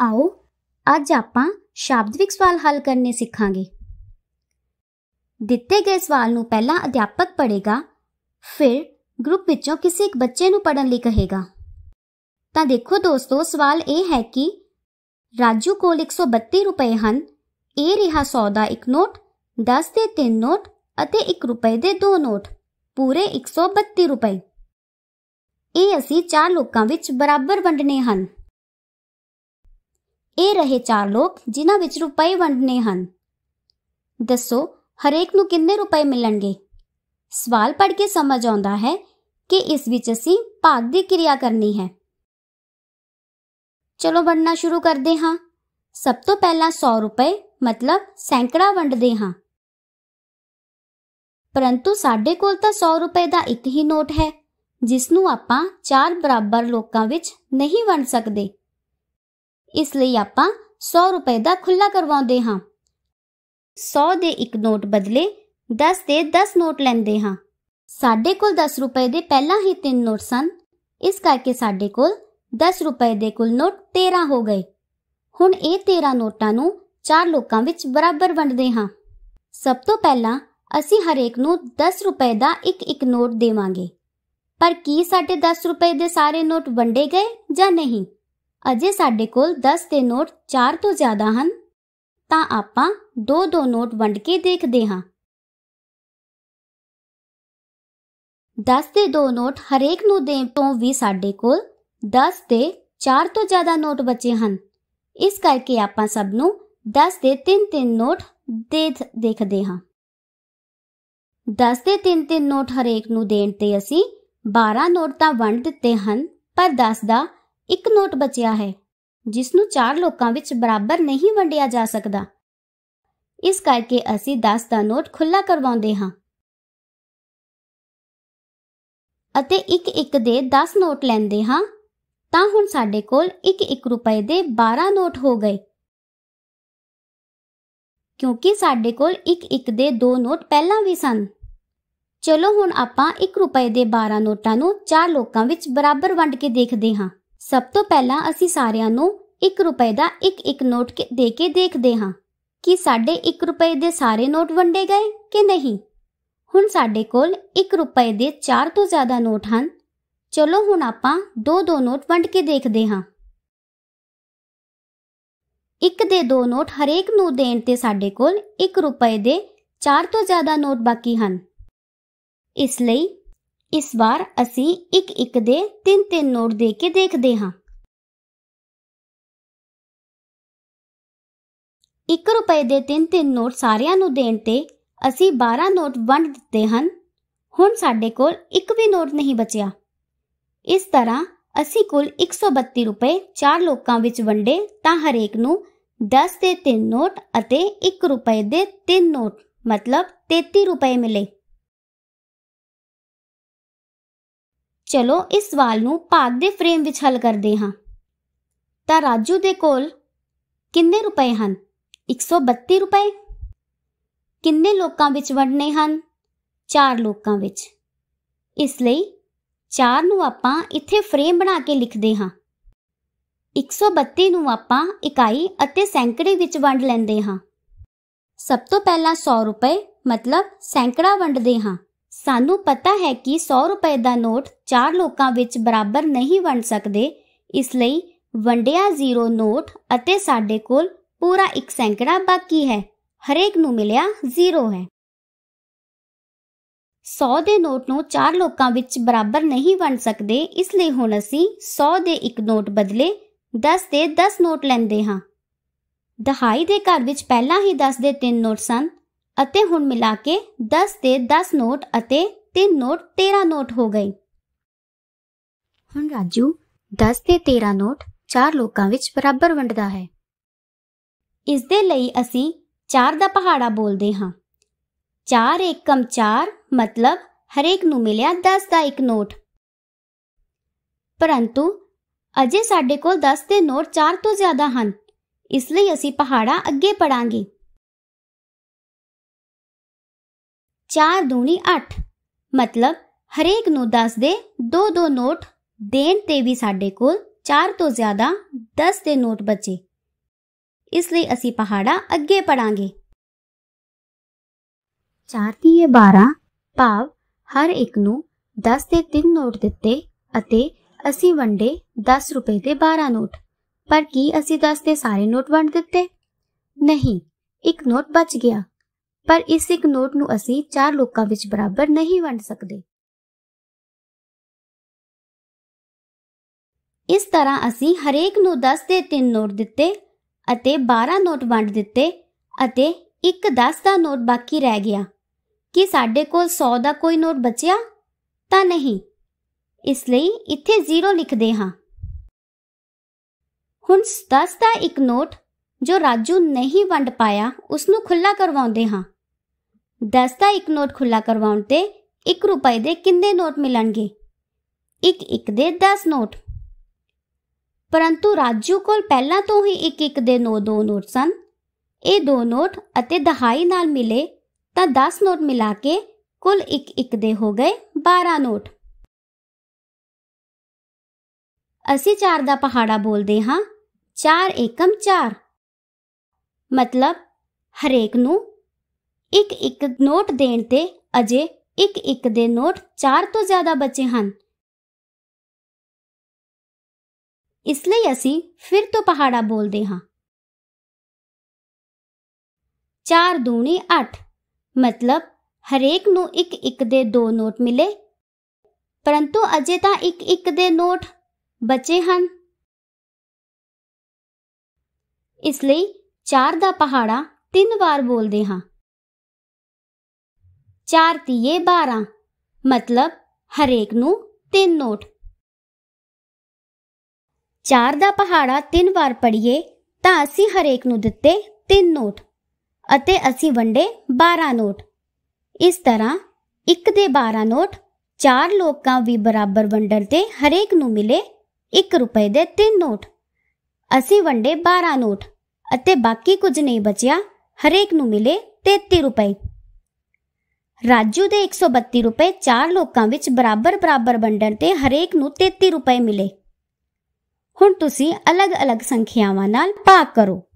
ਆਓ ਅੱਜ ਆਪਾਂ ਸ਼ਾਬਦਿਕ ਸਵਾਲ ਹੱਲ ਕਰਨੇ ਸਿੱਖਾਂਗੇ ਦਿੱਤੇ ਗਏ ਸਵਾਲ ਨੂੰ ਪਹਿਲਾਂ ਅਧਿਆਪਕ ਪੜ੍ਹੇਗਾ ਫਿਰ ਗਰੁੱਪ ਵਿੱਚੋਂ ਕਿਸੇ ਇੱਕ ਬੱਚੇ ਨੂੰ ਪੜਨ ਲਈ ਕਹੇਗਾ ਤਾਂ ਦੇਖੋ ਦੋਸਤੋ ਸਵਾਲ ਇਹ ਹੈ ਕਿ ਰਾਜੂ ਕੋਲ 132 ਰੁਪਏ ਹਨ ਇਹ ਰਿਹਾ ਸੌਦਾ ਇੱਕ ਨੋਟ 10 ਦੇ 3 ਨੋਟ ਅਤੇ 1 ਰੁਪਏ ਦੇ 2 ਨੋਟ ਪੂਰੇ 132 ਰੁਪਏ ਇਹ ਅਸੀਂ ਚਾਰ ਲੋਕਾਂ ਵਿੱਚ ਬਰਾਬਰ ਵੰਡਨੇ ਹਨ ਇਹ ਰਹੇ ਚਾਰ ਲੋਕ ਜਿਨ੍ਹਾਂ ਵਿੱਚ ਰੁਪਏ ਵੰਡਨੇ ਹਨ ਦੱਸੋ ਹਰੇਕ ਨੂੰ ਕਿੰਨੇ ਰੁਪਏ ਮਿਲਣਗੇ ਸਵਾਲ ਪੜ੍ਹ ਕੇ ਸਮਝ ਆਉਂਦਾ ਹੈ ਕਿ ਇਸ ਵਿੱਚ ਅਸੀਂ ਭਾਗ ਦੀ ਕਿਰਿਆ ਕਰਨੀ ਹੈ ਚਲੋ ਵੰਡਣਾ ਸ਼ੁਰੂ ਕਰਦੇ ਹਾਂ ਸਭ ਤੋਂ ਪਹਿਲਾਂ 100 ਰੁਪਏ ਮਤਲਬ ਸੈਂਕੜਾ ਵੰਡਦੇ ਹਾਂ ਪਰੰਤੂ ਸਾਡੇ ਕੋਲ ਤਾਂ 100 ਰੁਪਏ ਦਾ ਇੱਕ ਹੀ ਨੋਟ ਹੈ ਜਿਸ ਨੂੰ ਆਪਾਂ ਚਾਰ ਬਰਾਬਰ ਲੋਕਾਂ ਵਿੱਚ ਨਹੀਂ ਵੰਡ ਸਕਦੇ ਇਸ ਲਈ ਆਪਾਂ 100 ਰੁਪਏ ਦਾ ਖੁੱਲਾ ਕਰਵਾਉਂਦੇ ਹਾਂ 100 ਦੇ ਇੱਕ ਨੋਟ ਬਦਲੇ 10 ਦੇ 10 ਨੋਟ ਲੈਂਦੇ ਹਾਂ ਸਾਡੇ ਕੋਲ 10 ਰੁਪਏ ਦੇ ਪਹਿਲਾਂ ਹੀ ਤਿੰਨ ਨੋਟ ਸਨ ਇਸ ਕਰਕੇ ਸਾਡੇ ਕੋਲ 10 ਰੁਪਏ ਦੇ ਕੁੱਲ ਨੋਟ 13 ਹੋ ਗਏ ਹੁਣ ਇਹ 13 ਨੋਟਾਂ ਨੂੰ ਚਾਰ ਲੋਕਾਂ ਵਿੱਚ ਬਰਾਬਰ ਵੰਡਦੇ ਹਾਂ ਸਭ ਤੋਂ ਪਹਿਲਾਂ ਅਸੀਂ ਹਰੇਕ ਨੂੰ 10 ਰੁਪਏ ਦਾ ਇੱਕ ਇੱਕ ਨੋਟ ਦੇਵਾਂਗੇ ਪਰ ਕੀ ਸਾਡੇ 10 ਰੁਪਏ ਦੇ ਸਾਰੇ ਨੋਟ ਵੰਡੇ ਗਏ ਜਾਂ ਨਹੀਂ ਅਜੇ ਸਾਡੇ ਕੋਲ 10 ਦੇ ਨੋਟ 4 ਤੋਂ ਜ਼ਿਆਦਾ ਹਨ ਤਾਂ ਆਪਾਂ 2-2 ਨੋਟ ਵੰਡ ਕੇ ਦੇਖਦੇ ਹਾਂ 10 ਦੇ 2 ਨੋਟ ਹਰੇਕ ਨੂੰ ਦੇਣ ਤੋਂ ਵੀ ਸਾਡੇ ਕੋਲ 10 ਦੇ 4 ਤੋਂ ਜ਼ਿਆਦਾ ਨੋਟ ਬਚੇ ਹਨ ਇਸ ਕਰਕੇ ਆਪਾਂ ਸਭ ਨੂੰ 10 ਦੇ 3-3 ਨੋਟ ਦੇ ਦੇਖਦੇ ਹਾਂ 10 ਦੇ 3-3 ਨੋਟ ਹਰੇਕ ਨੂੰ ਦੇਣ ਤੇ ਅਸੀਂ 12 ਨੋਟ ਤਾਂ ਵੰਡ ਦਿੱਤੇ ਹਨ ਪਰ 10 ਦਾ ਇੱਕ ਨੋਟ ਬਚਿਆ ਹੈ ਜਿਸ ਨੂੰ ਚਾਰ ਲੋਕਾਂ ਵਿੱਚ ਬਰਾਬਰ ਨਹੀਂ ਵੰਡਿਆ ਜਾ ਸਕਦਾ ਇਸ ਕਰਕੇ ਅਸੀਂ 10 ਦਾ ਨੋਟ ਖੁੱਲਾ ਕਰਵਾਉਂਦੇ ਹਾਂ ਅਤੇ ਇੱਕ ਇੱਕ ਦੇ 10 ਨੋਟ ਲੈਂਦੇ ਹਾਂ ਤਾਂ ਹੁਣ ਸਾਡੇ ਕੋਲ ਇੱਕ ਇੱਕ ਰੁਪਏ ਦੇ 12 ਨੋਟ ਹੋ ਗਏ ਕਿਉਂਕਿ ਸਾਡੇ ਕੋਲ ਇੱਕ ਇੱਕ ਦੇ 2 ਨੋਟ ਪਹਿਲਾਂ ਵੀ ਸਨ ਚਲੋ ਹੁਣ ਆਪਾਂ 1 ਰੁਪਏ ਦੇ 12 ਨੋਟਾਂ ਨੂੰ ਚਾਰ ਲੋਕਾਂ ਵਿੱਚ ਬਰਾਬਰ ਵੰਡ ਕੇ ਦੇਖਦੇ ਹਾਂ ਸਭ ਤੋਂ ਪਹਿਲਾਂ ਅਸੀਂ ਸਾਰਿਆਂ ਨੂੰ 1 ਰੁਪਏ ਦਾ ਇੱਕ ਇੱਕ ਨੋਟ ਦੇ ਕੇ ਦੇਖਦੇ ਹਾਂ ਕਿ ਸਾਡੇ 1 ਰੁਪਏ ਦੇ ਸਾਰੇ ਨੋਟ ਵੰਡੇ ਗਏ ਕਿ ਨਹੀਂ ਹੁਣ ਸਾਡੇ ਕੋਲ 1 ਰੁਪਏ ਦੇ 4 ਤੋਂ ਜ਼ਿਆਦਾ ਨੋਟ ਹਨ ਚਲੋ ਹੁਣ ਆਪਾਂ 2-2 ਨੋਟ ਵੰਡ ਕੇ ਦੇਖਦੇ ਹਾਂ ਇੱਕ ਦੇ ਦੋ ਨੋਟ ਹਰੇਕ ਨੂੰ ਦੇਣ ਤੇ ਸਾਡੇ ਕੋਲ 1 ਰੁਪਏ ਦੇ 4 ਤੋਂ ਜ਼ਿਆਦਾ ਨੋਟ ਬਾਕੀ ਹਨ ਇਸ ਲਈ ਇਸ ਵਾਰ ਅਸੀਂ ਇੱਕ ਇੱਕ ਦੇ ਤਿੰਨ ਤਿੰਨ ਨੋਟ ਦੇ ਕੇ ਦੇਖਦੇ ਹਾਂ 1 ਰੁਪਏ ਦੇ ਤਿੰਨ ਤਿੰਨ ਨੋਟ ਸਾਰਿਆਂ ਨੂੰ ਦੇਣ ਤੇ ਅਸੀਂ 12 ਨੋਟ ਵੰਡ ਦਿੱਤੇ ਹਨ ਹੁਣ ਸਾਡੇ ਕੋਲ ਇੱਕ ਵੀ ਨੋਟ ਨਹੀਂ ਬਚਿਆ ਇਸ ਤਰ੍ਹਾਂ ਅਸੀਂ ਕੁੱਲ 132 ਰੁਪਏ ਚਾਰ ਲੋਕਾਂ ਵਿੱਚ ਵੰਡੇ ਤਾਂ ਹਰੇਕ ਨੂੰ 10 ਦੇ 3 ਨੋਟ ਅਤੇ 1 ਰੁਪਏ ਦੇ 3 ਨੋਟ ਮਤਲਬ 33 ਰੁਪਏ ਮਿਲੇ ਚਲੋ ਇਸ ਸਵਾਲ ਨੂੰ ਭਾਗ ਦੇ ਫਰੇਮ ਵਿੱਚ ਹੱਲ ਕਰਦੇ ਹਾਂ ਤਾਂ ਰਾਜੂ ਦੇ ਕੋਲ ਕਿੰਨੇ ਰੁਪਏ ਹਨ 132 ਰੁਪਏ ਕਿੰਨੇ ਲੋਕਾਂ ਵਿੱਚ ਵੰਡਨੇ ਹਨ 4 ਲੋਕਾਂ ਵਿੱਚ ਇਸ ਲਈ 4 ਨੂੰ ਆਪਾਂ ਇੱਥੇ ਫਰੇਮ ਬਣਾ ਕੇ ਲਿਖਦੇ ਹਾਂ 132 ਨੂੰ ਆਪਾਂ ਇਕਾਈ ਅਤੇ ਸੈਂਕੜੇ ਵਿੱਚ ਵੰਡ ਲੈਂਦੇ ਹਾਂ ਸਭ ਤੋਂ ਪਹਿਲਾਂ 100 ਰੁਪਏ ਮਤਲਬ ਸੈਂਕੜਾ ਵੰਡਦੇ ਹਾਂ ਸਾਨੂੰ ਪਤਾ ਹੈ ਕਿ 100 ਰੁਪਏ ਦਾ ਨੋਟ ਚਾਰ ਲੋਕਾਂ ਵਿੱਚ ਬਰਾਬਰ ਨਹੀਂ ਵੰਡ ਸਕਦੇ ਇਸ ਲਈ ਵੰਡਿਆ ਜ਼ੀਰੋ ਨੋਟ ਅਤੇ ਸਾਡੇ ਕੋਲ ਪੂਰਾ ਇੱਕ ਸੈਂਕੜਾ ਬਾਕੀ ਹੈ ਹਰੇਕ ਨੂੰ ਮਿਲਿਆ ਜ਼ੀਰੋ ਹੈ 100 ਦੇ ਨੋਟ ਨੂੰ ਚਾਰ ਲੋਕਾਂ ਵਿੱਚ ਬਰਾਬਰ ਨਹੀਂ ਵੰਡ ਸਕਦੇ ਇਸ ਲਈ ਹੁਣ ਅਸੀਂ 100 ਦੇ ਇੱਕ ਨੋਟ ਬਦਲੇ 10 ਦੇ 10 ਨੋਟ ਲੈਂਦੇ ਹਾਂ ਦਹਾਈ ਦੇ ਘਰ ਵਿੱਚ ਪਹਿਲਾਂ ਹੀ 10 ਦੇ 3 ਨੋਟ ਸਨ ਅਤੇ ਹੁਣ ਮਿਲਾ ਕੇ 10 ਦੇ 10 ਨੋਟ ਅਤੇ 3 ਨੋਟ 13 ਨੋਟ ਹੋ ਗਏ ਹੁਣ ਰਾਜੂ 10 ਦੇ 13 ਨੋਟ 4 ਲੋਕਾਂ ਵਿੱਚ ਬਰਾਬਰ ਵੰਡਦਾ ਹੈ ਇਸ ਦੇ ਲਈ ਅਸੀਂ 4 ਦਾ ਪਹਾੜਾ ਬੋਲਦੇ ਹਾਂ 4 ਏਕਮ 4 ਮਤਲਬ ਹਰੇਕ ਨੂੰ ਮਿਲਿਆ 10 ਦਾ ਇੱਕ ਨੋਟ ਪਰੰਤੂ ਅਜੇ ਸਾਡੇ ਕੋਲ 10 ਦੇ ਨੋਟ 4 ਤੋਂ ਜ਼ਿਆਦਾ ਹਨ ਇਸ ਲਈ ਅਸੀਂ ਪਹਾੜਾ ਅੱਗੇ ਪੜਾਂਗੇ 4 ਦੂਣੀ 8 ਮਤਲਬ ਹਰੇਕ ਨੂੰ ਦੱਸ ਦੇ ਦੋ ਦੋ ਨੋਟ ਦੇਣ ਤੇ ਵੀ ਸਾਡੇ ਕੋਲ 4 ਤੋਂ ਜ਼ਿਆਦਾ 10 ਦੇ ਨੋਟ ਬਚੇ ਇਸ ਲਈ ਅਸੀਂ ਪਹਾੜਾ ਅੱਗੇ ਪੜਾਂਗੇ 4 ਦੀ 12 ਭਾਵ ਹਰ ਇੱਕ ਨੂੰ 10 ਦੇ 3 ਨੋਟ ਦਿੱਤੇ ਅਤੇ ਅਸੀਂ ਵੰਡੇ 10 ਰੁਪਏ ਦੇ 12 ਨੋਟ ਪਰ ਕੀ ਅਸੀਂ 10 ਦੇ ਸਾਰੇ ਨੋਟ ਵੰਡ ਦਿੱਤੇ ਨਹੀਂ ਇੱਕ ਨੋਟ ਬਚ ਗਿਆ ਪਰ ਇਸ ਇੱਕ ਨੋਟ ਨੂੰ ਅਸੀਂ ਚਾਰ ਲੋਕਾਂ ਵਿੱਚ ਬਰਾਬਰ ਨਹੀਂ ਵੰਡ ਸਕਦੇ ਇਸ ਤਰ੍ਹਾਂ ਅਸੀਂ ਹਰੇਕ ਨੂੰ 10 ਦੇ 3 ਨੋਟ ਦਿੱਤੇ ਅਤੇ 12 ਨੋਟ ਵੰਡ ਦਿੱਤੇ ਅਤੇ ਇੱਕ 10 ਦਾ ਨੋਟ ਬਾਕੀ ਰਹਿ ਗਿਆ ਕਿ ਸਾਡੇ ਕੋਲ 100 ਦਾ ਕੋਈ ਨੋਟ ਬਚਿਆ ਤਾਂ ਨਹੀਂ ਇਸ ਲਈ ਇੱਥੇ 0 ਲਿਖਦੇ ਹਾਂ ਹੁਣ 10 ਦਾ ਇੱਕ ਨੋਟ ਜੋ ਰਾਜੂ ਨਹੀਂ ਵੰਡ ਪਾਇਆ ਉਸ ਨੂੰ ਖੁੱਲਾ ਕਰਵਾਉਂਦੇ ਹਾਂ 10 ਦਾ ਇੱਕ ਨੋਟ ਖੁੱਲਾ ਕਰਵਾਉਣ ਤੇ 1 ਰੁਪਏ ਦੇ ਕਿੰਨੇ ਨੋਟ ਮਿਲਣਗੇ ਇੱਕ ਇੱਕ ਦੇ 10 ਨੋਟ ਪਰੰਤੂ ਰਾਜੂ ਕੋਲ ਪਹਿਲਾਂ ਤੋਂ ਹੀ ਇੱਕ ਇੱਕ ਦੇ ਨੋ ਦੋ ਨੋਟ ਸਨ ਇਹ ਦੋ ਨੋਟ ਅਤੇ ਦਹਾਈ ਨਾਲ ਮਿਲੇ ਤਾਂ 10 ਨੋਟ ਮਿਲਾ ਕੇ ਕੁੱਲ ਇੱਕ ਇੱਕ ਦੇ ਹੋ ਗਏ 12 ਨੋਟ ਅਸੀਂ 4 ਦਾ ਪਹਾੜਾ ਬੋਲਦੇ ਹਾਂ 4 ਏਕਮ 4 ਮਤਲਬ ਹਰੇਕ ਨੂੰ ਇੱਕ ਇੱਕ ਨੋਟ ਦੇਣ ਤੇ ਅਜੇ ਇੱਕ ਇੱਕ ਦੇ ਨੋਟ 4 ਤੋਂ ਜ਼ਿਆਦਾ ਬਚੇ ਹਨ ਇਸ ਲਈ ਅਸੀਂ ਫਿਰ ਤੋਂ ਪਹਾੜਾ ਬੋਲਦੇ ਹਾਂ 4 ਦੂਣੀ 8 ਮਤਲਬ ਹਰੇਕ ਨੂੰ ਇੱਕ ਇੱਕ ਦੇ ਦੋ ਨੋਟ ਮਿਲੇ ਪਰੰਤੂ ਅਜੇ ਤਾਂ ਇੱਕ ਇੱਕ ਦੇ ਨੋਟ ਬਚੇ ਹਨ ਇਸ ਲਈ 4 ਦਾ ਪਹਾੜਾ ਤਿੰਨ ਵਾਰ ਬੋਲਦੇ ਹਾਂ 4 ਤੀਏ 12 ਮਤਲਬ ਹਰੇਕ ਨੂੰ 3 ਨੋਟ 4 ਦਾ ਪਹਾੜਾ 3 ਵਾਰ ਪੜੀਏ ਤਾਂ ਅਸੀਂ ਹਰੇਕ ਨੂੰ ਦਿੱਤੇ 3 ਨੋਟ ਅਤੇ ਅਸੀਂ ਵੰਡੇ 12 ਨੋਟ ਇਸ ਤਰ੍ਹਾਂ 1 ਦੇ 12 ਨੋਟ 4 ਲੋਕਾਂ ਵੀ ਬਰਾਬਰ ਵੰਡਣ ਤੇ ਹਰੇਕ ਨੂੰ ਮਿਲੇ 1 ਰੁਪਏ ਦੇ 3 ਨੋਟ ਅਸੀਂ ਵੰਡੇ 12 ਨੋਟ ਅਤੇ ਬਾਕੀ ਕੁਝ ਨਹੀਂ ਬਚਿਆ ਹਰੇਕ ਨੂੰ ਮਿਲੇ 33 ਰੁਪਏ ਰਾਜੂ ਦੇ 132 ਰੁਪਏ ਚਾਰ ਲੋਕਾਂ ਵਿੱਚ ਬਰਾਬਰ-ਬਰਾਬਰ ਵੰਡਣ ਤੇ ਹਰੇਕ ਨੂੰ 33 ਰੁਪਏ ਮਿਲੇ ਹੁਣ ਤੁਸੀਂ ਅਲੱਗ-ਅਲੱਗ ਸੰਖਿਆਵਾਂ ਨਾਲ ਭਾਗ ਕਰੋ